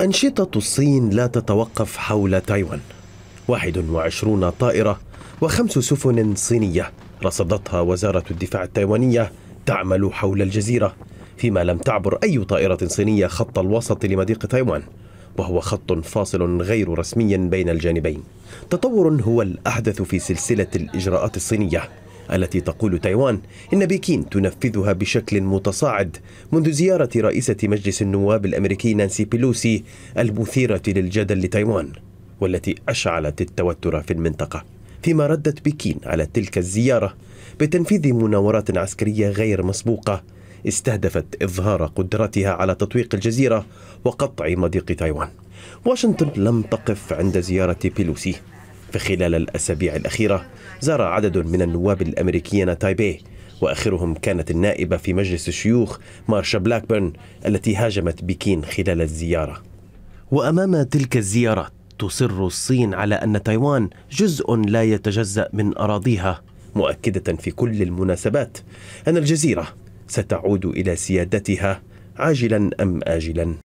أنشطة الصين لا تتوقف حول تايوان 21 طائرة وخمس سفن صينية رصدتها وزارة الدفاع التايوانية تعمل حول الجزيرة فيما لم تعبر أي طائرة صينية خط الوسط لمضيق تايوان وهو خط فاصل غير رسمي بين الجانبين تطور هو الأحدث في سلسلة الإجراءات الصينية التي تقول تايوان إن بكين تنفذها بشكل متصاعد منذ زيارة رئيسة مجلس النواب الأمريكي نانسي بيلوسي المثيرة للجدل لتايوان والتي أشعلت التوتر في المنطقة فيما ردت بكين على تلك الزيارة بتنفيذ مناورات عسكرية غير مسبوقة استهدفت إظهار قدرتها على تطويق الجزيرة وقطع مضيق تايوان واشنطن لم تقف عند زيارة بيلوسي فخلال الأسابيع الأخيرة زار عدد من النواب الأمريكيين تايبي واخرهم كانت النائبه في مجلس الشيوخ مارشا بلاكبرن التي هاجمت بكين خلال الزياره. وامام تلك الزيارات تصر الصين على ان تايوان جزء لا يتجزا من اراضيها، مؤكده في كل المناسبات ان الجزيره ستعود الى سيادتها عاجلا ام اجلا.